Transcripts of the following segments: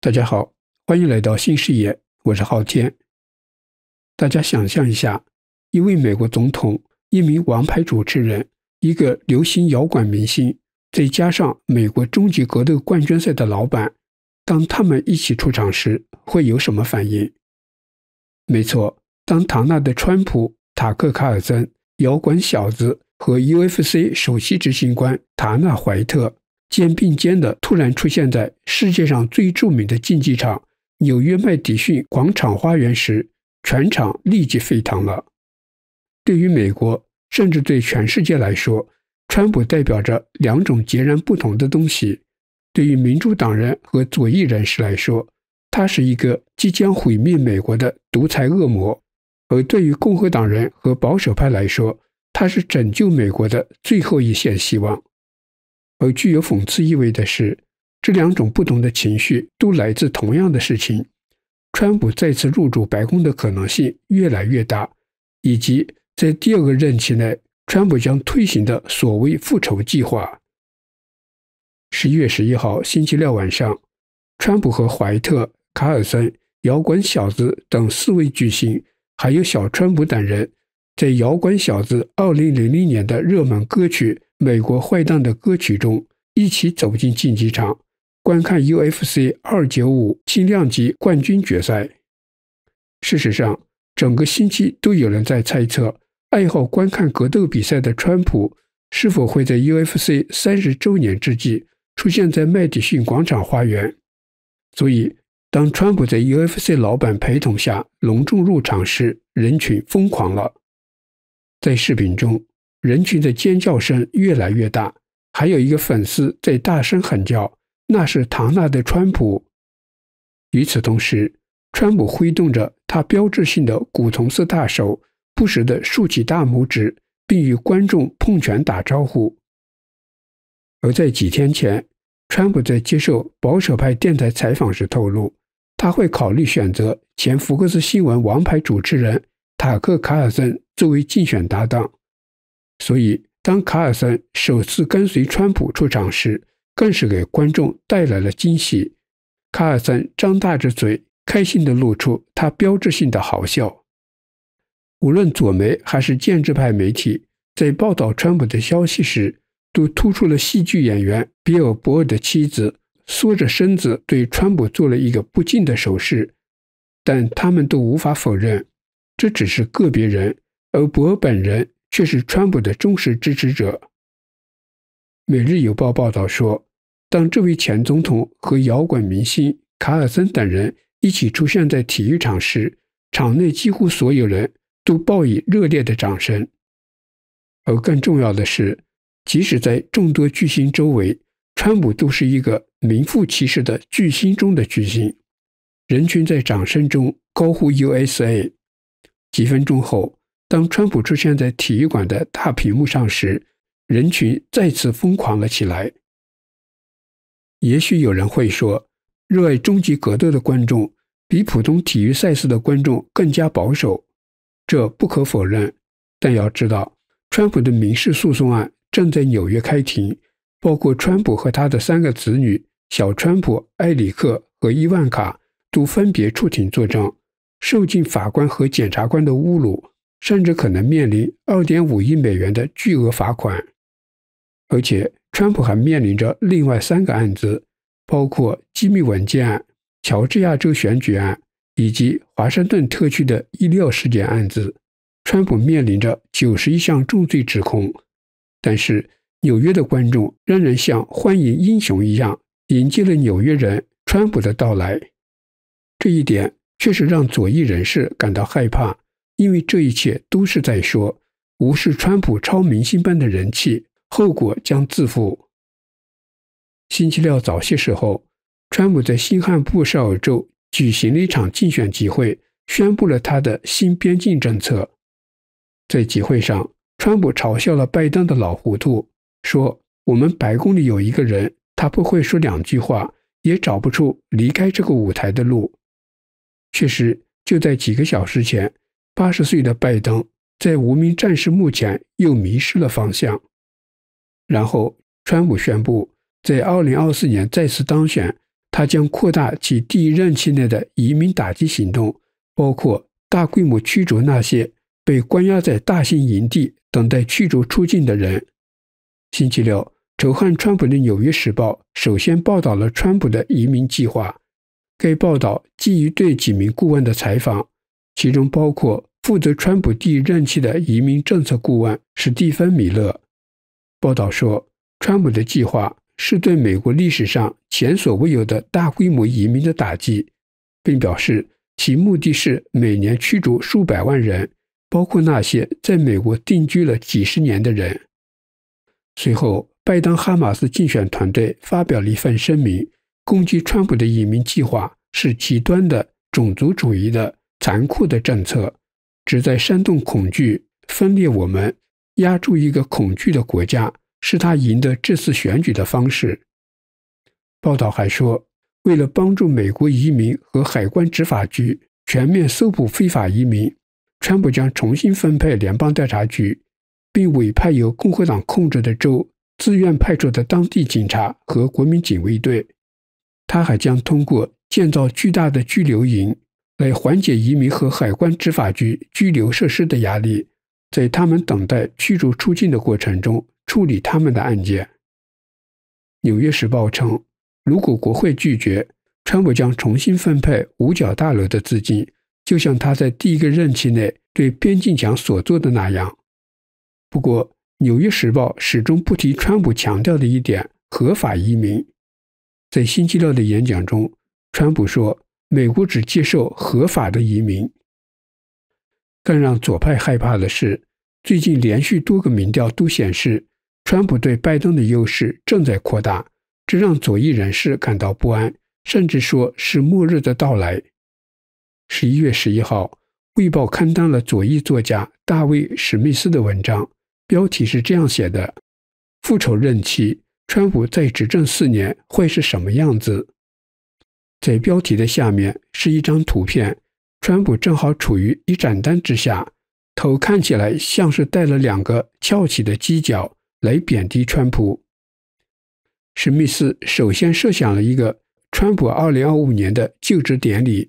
大家好，欢迎来到新视野，我是浩天。大家想象一下，一位美国总统、一名王牌主持人、一个流行摇滚明星，再加上美国终极格斗冠军赛的老板，当他们一起出场时，会有什么反应？没错，当唐纳德·川普、塔克·卡尔森、摇滚小子和 UFC 首席执行官唐纳·怀特。肩并肩的突然出现在世界上最著名的竞技场——纽约麦迪逊广场花园时，全场立即沸腾了。对于美国，甚至对全世界来说，川普代表着两种截然不同的东西。对于民主党人和左翼人士来说，他是一个即将毁灭美国的独裁恶魔；而对于共和党人和保守派来说，他是拯救美国的最后一线希望。而具有讽刺意味的是，这两种不同的情绪都来自同样的事情：川普再次入主白宫的可能性越来越大，以及在第二个任期内，川普将推行的所谓“复仇计划”。十一月十一号星期六晚上，川普和怀特、卡尔森、摇滚小子等四位巨星，还有小川普等人，在摇滚小子二零零零年的热门歌曲。美国坏蛋的歌曲中，一起走进竞技场，观看 UFC 二九五轻量级冠军决赛。事实上，整个星期都有人在猜测，爱好观看格斗比赛的川普是否会在 UFC 三十周年之际出现在麦迪逊广场花园。所以，当川普在 UFC 老板陪同下隆重入场时，人群疯狂了。在视频中。人群的尖叫声越来越大，还有一个粉丝在大声喊叫，那是唐纳的川普。与此同时，川普挥动着他标志性的古铜色大手，不时的竖起大拇指，并与观众碰拳打招呼。而在几天前，川普在接受保守派电台采访时透露，他会考虑选择前福克斯新闻王牌主持人塔克·卡尔森作为竞选搭档。所以，当卡尔森首次跟随川普出场时，更是给观众带来了惊喜。卡尔森张大着嘴，开心地露出他标志性的好笑。无论左媒还是建制派媒体，在报道川普的消息时，都突出了戏剧演员比尔·博尔的妻子缩着身子对川普做了一个不敬的手势，但他们都无法否认，这只是个别人，而伯尔本人。却是川普的忠实支持者。《每日邮报》报道说，当这位前总统和摇滚明星卡尔森等人一起出现在体育场时，场内几乎所有人都报以热烈的掌声。而更重要的是，即使在众多巨星周围，川普都是一个名副其实的巨星中的巨星。人群在掌声中高呼 “USA”。几分钟后。当川普出现在体育馆的大屏幕上时，人群再次疯狂了起来。也许有人会说，热爱终极格斗的观众比普通体育赛事的观众更加保守，这不可否认。但要知道，川普的民事诉讼案正在纽约开庭，包括川普和他的三个子女小川普、埃里克和伊万卡都分别出庭作证，受尽法官和检察官的侮辱。甚至可能面临二点五亿美元的巨额罚款，而且川普还面临着另外三个案子，包括机密文件案、乔治亚州选举案以及华盛顿特区的医疗事件案子。川普面临着九十一项重罪指控，但是纽约的观众仍然像欢迎英雄一样迎接了纽约人川普的到来，这一点确实让左翼人士感到害怕。因为这一切都是在说，无视川普超明星般的人气，后果将自负。星期六早些时候，川普在新罕布什尔州举行了一场竞选集会，宣布了他的新边境政策。在集会上，川普嘲笑了拜登的老糊涂，说：“我们白宫里有一个人，他不会说两句话，也找不出离开这个舞台的路。”确实，就在几个小时前。八十岁的拜登在无名战士墓前又迷失了方向。然后，川普宣布在二零二四年再次当选，他将扩大其第一任期内的移民打击行动，包括大规模驱逐那些被关押在大型营地等待驱逐出境的人。星期六，仇恨川普的《纽约时报》首先报道了川普的移民计划，该报道基于对几名顾问的采访，其中包括。负责川普第一任期的移民政策顾问史蒂芬·米勒报道说，川普的计划是对美国历史上前所未有的大规模移民的打击，并表示其目的是每年驱逐数百万人，包括那些在美国定居了几十年的人。随后，拜登·哈马斯竞选团队发表了一份声明，攻击川普的移民计划是极端的、种族主义的、残酷的政策。旨在煽动恐惧、分裂我们、压住一个恐惧的国家，是他赢得这次选举的方式。报道还说，为了帮助美国移民和海关执法局全面搜捕非法移民，川普将重新分配联邦调查局，并委派由共和党控制的州自愿派出的当地警察和国民警卫队。他还将通过建造巨大的拘留营。来缓解移民和海关执法局拘留设施的压力，在他们等待驱逐出境的过程中处理他们的案件。《纽约时报》称，如果国会拒绝，川普将重新分配五角大楼的资金，就像他在第一个任期内对边境墙所做的那样。不过，《纽约时报》始终不提川普强调的一点：合法移民。在新期六的演讲中，川普说。美国只接受合法的移民。更让左派害怕的是，最近连续多个民调都显示，川普对拜登的优势正在扩大，这让左翼人士感到不安，甚至说是末日的到来。十一月十一号，卫报刊登了左翼作家大卫·史密斯的文章，标题是这样写的：“复仇任期，川普在执政四年会是什么样子？”在标题的下面是一张图片，川普正好处于一盏灯之下，头看起来像是带了两个翘起的犄角来贬低川普。史密斯首先设想了一个川普2025年的就职典礼，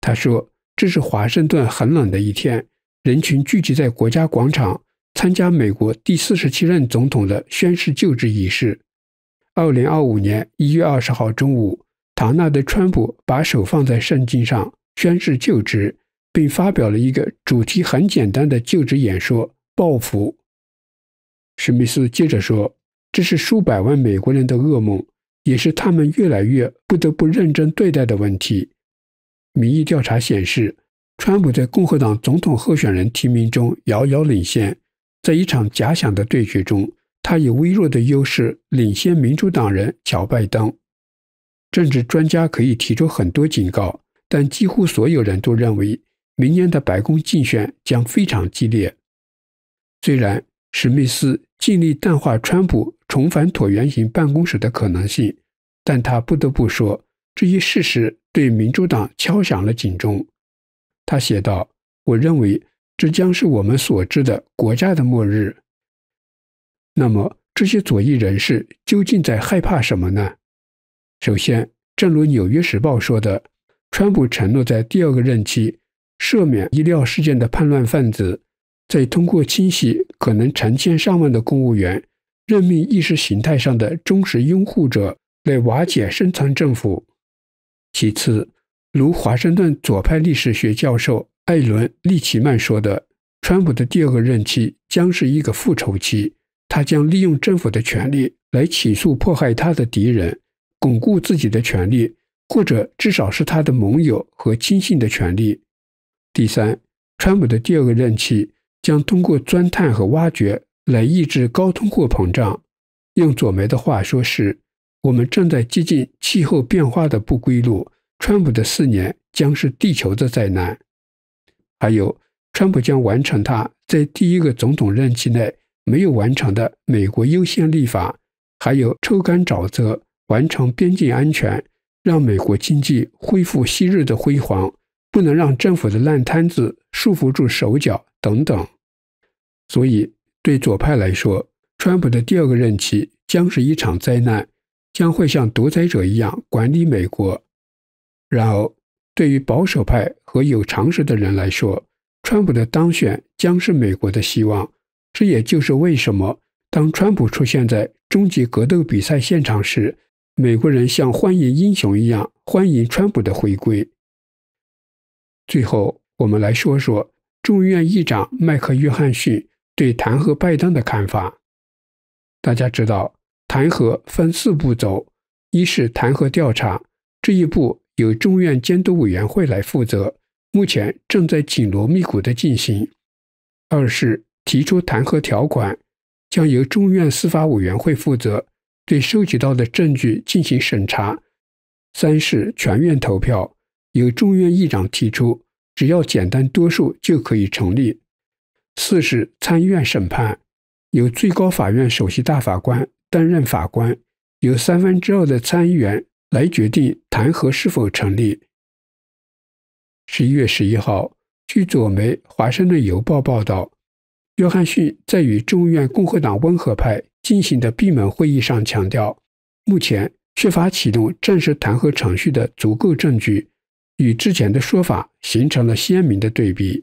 他说：“这是华盛顿很冷的一天，人群聚集在国家广场参加美国第四十七任总统的宣誓就职仪式。2025年1月20号中午。”唐纳德·川普把手放在圣经上宣誓就职，并发表了一个主题很简单的就职演说。报复。史密斯接着说：“这是数百万美国人的噩梦，也是他们越来越不得不认真对待的问题。”民意调查显示，川普在共和党总统候选人提名中遥遥领先。在一场假想的对决中，他以微弱的优势领先民主党人乔·拜登。政治专家可以提出很多警告，但几乎所有人都认为，明年的白宫竞选将非常激烈。虽然史密斯尽力淡化川普重返椭圆形办公室的可能性，但他不得不说，这一事实对民主党敲响了警钟。他写道：“我认为这将是我们所知的国家的末日。”那么，这些左翼人士究竟在害怕什么呢？首先，正如《纽约时报》说的，川普承诺在第二个任期赦免医疗事件的叛乱分子，再通过清洗可能成千上万的公务员，任命意识形态上的忠实拥护者来瓦解深层政府。其次，如华盛顿左派历史学教授艾伦·利奇曼说的，川普的第二个任期将是一个复仇期，他将利用政府的权力来起诉迫害他的敌人。巩固自己的权利，或者至少是他的盟友和亲信的权利。第三，川普的第二个任期将通过钻探和挖掘来抑制高通货膨胀。用左媒的话说，是我们正在接近气候变化的不归路。川普的四年将是地球的灾难。还有，川普将完成他在第一个总统任期内没有完成的美国优先立法，还有抽干沼泽。完成边境安全，让美国经济恢复昔日的辉煌，不能让政府的烂摊子束缚住手脚等等。所以，对左派来说，川普的第二个任期将是一场灾难，将会像独裁者一样管理美国。然而，对于保守派和有常识的人来说，川普的当选将是美国的希望。这也就是为什么当川普出现在终极格斗比赛现场时，美国人像欢迎英雄一样欢迎川普的回归。最后，我们来说说众议院议长麦克约翰逊对弹劾拜登的看法。大家知道，弹劾分四步走：一是弹劾调查，这一步由众院监督委员会来负责，目前正在紧锣密鼓地进行；二是提出弹劾条款，将由众院司法委员会负责。对收集到的证据进行审查。三是全院投票，由众院议长提出，只要简单多数就可以成立。四是参议院审判，由最高法院首席大法官担任法官，由三分之二的参议员来决定弹劾是否成立。十一月十一号，据左媒《华盛顿邮报》报道，约翰逊在与众院共和党温和派。进行的闭门会议上强调，目前缺乏启动正式弹劾程序的足够证据，与之前的说法形成了鲜明的对比。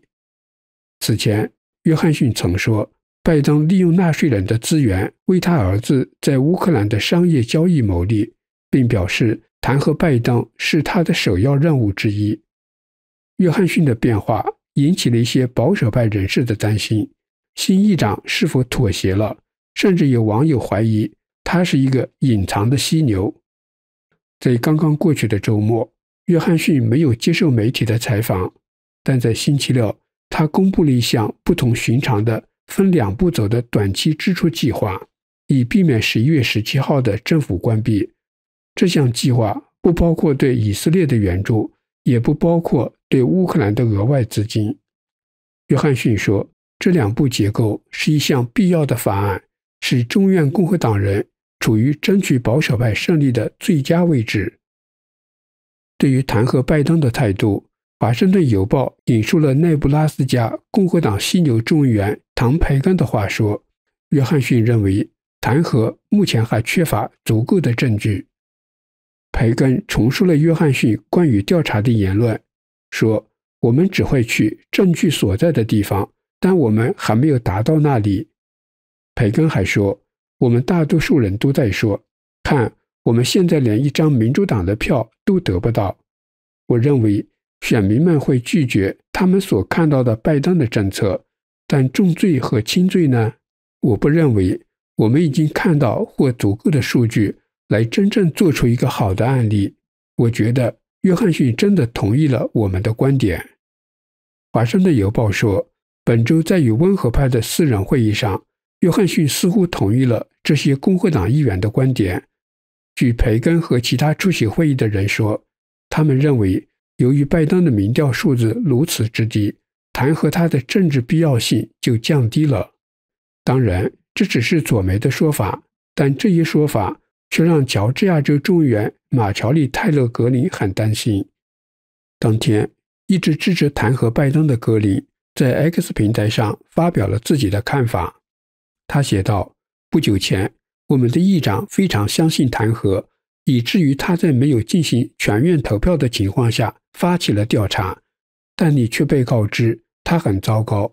此前，约翰逊曾说，拜登利用纳税人的资源为他儿子在乌克兰的商业交易牟利，并表示弹劾拜登是他的首要任务之一。约翰逊的变化引起了一些保守派人士的担心：新议长是否妥协了？甚至有网友怀疑他是一个隐藏的犀牛。在刚刚过去的周末，约翰逊没有接受媒体的采访，但在星期六，他公布了一项不同寻常的分两步走的短期支出计划，以避免十一月十七号的政府关闭。这项计划不包括对以色列的援助，也不包括对乌克兰的额外资金。约翰逊说：“这两步结构是一项必要的法案。”使中院共和党人处于争取保守派胜利的最佳位置。对于弹劾拜登的态度，《华盛顿邮报》引述了内布拉斯加共和党犀牛众议员唐·培根的话说：“约翰逊认为，弹劾目前还缺乏足够的证据。”培根重述了约翰逊关于调查的言论，说：“我们只会去证据所在的地方，但我们还没有达到那里。”培根还说：“我们大多数人都在说，看我们现在连一张民主党的票都得不到。我认为选民们会拒绝他们所看到的拜登的政策。但重罪和轻罪呢？我不认为我们已经看到或足够的数据来真正做出一个好的案例。我觉得约翰逊真的同意了我们的观点。”华盛顿邮报说，本周在与温和派的私人会议上。约翰逊似乎同意了这些共和党议员的观点。据培根和其他出席会议的人说，他们认为，由于拜登的民调数字如此之低，弹劾他的政治必要性就降低了。当然，这只是左媒的说法，但这一说法却让乔治亚州众议员马乔利·泰勒·格林很担心。当天，一直支持弹劾拜登的格林在 X 平台上发表了自己的看法。他写道：“不久前，我们的议长非常相信弹劾，以至于他在没有进行全院投票的情况下发起了调查。但你却被告知他很糟糕。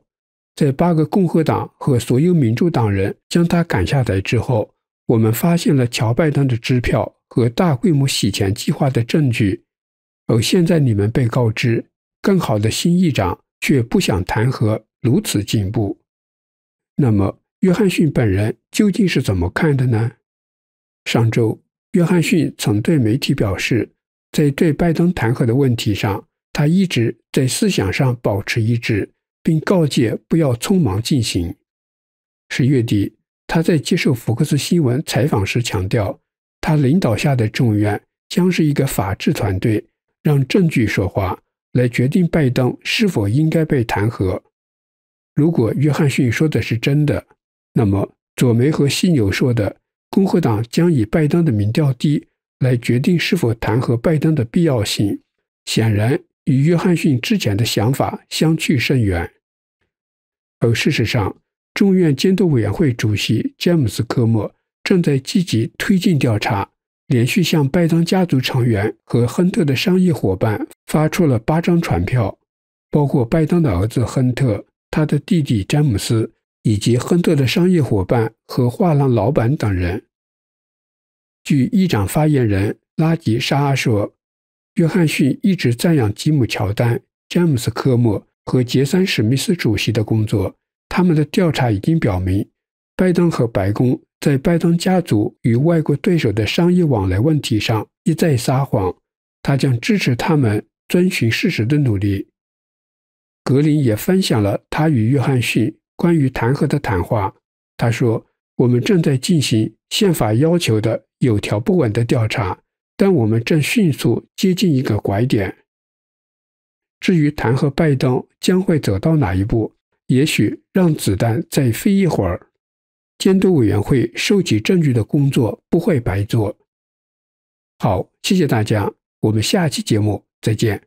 在八个共和党和所有民主党人将他赶下台之后，我们发现了乔拜登的支票和大规模洗钱计划的证据。而现在，你们被告知，更好的新议长却不想弹劾，如此进步。那么？”约翰逊本人究竟是怎么看的呢？上周，约翰逊曾对媒体表示，在对拜登弹劾的问题上，他一直在思想上保持一致，并告诫不要匆忙进行。十月底，他在接受福克斯新闻采访时强调，他领导下的众院将是一个法治团队，让证据说话，来决定拜登是否应该被弹劾。如果约翰逊说的是真的，那么，左梅和犀牛说的“共和党将以拜登的民调低来决定是否弹劾拜登的必要性”，显然与约翰逊之前的想法相去甚远。而事实上，众院监督委员会主席詹姆斯·科莫正在积极推进调查，连续向拜登家族成员和亨特的商业伙伴发出了八张传票，包括拜登的儿子亨特、他的弟弟詹姆斯。以及亨特的商业伙伴和画廊老板等人。据议长发言人拉吉沙说，约翰逊一直赞扬吉姆·乔丹、詹姆斯·科莫和杰森·史密斯主席的工作。他们的调查已经表明，拜登和白宫在拜登家族与外国对手的商业往来问题上一再撒谎。他将支持他们遵循事实的努力。格林也分享了他与约翰逊。关于弹劾的谈话，他说：“我们正在进行宪法要求的有条不紊的调查，但我们正迅速接近一个拐点。至于弹劾拜登将会走到哪一步，也许让子弹再飞一会儿。监督委员会收集证据的工作不会白做。”好，谢谢大家，我们下期节目再见。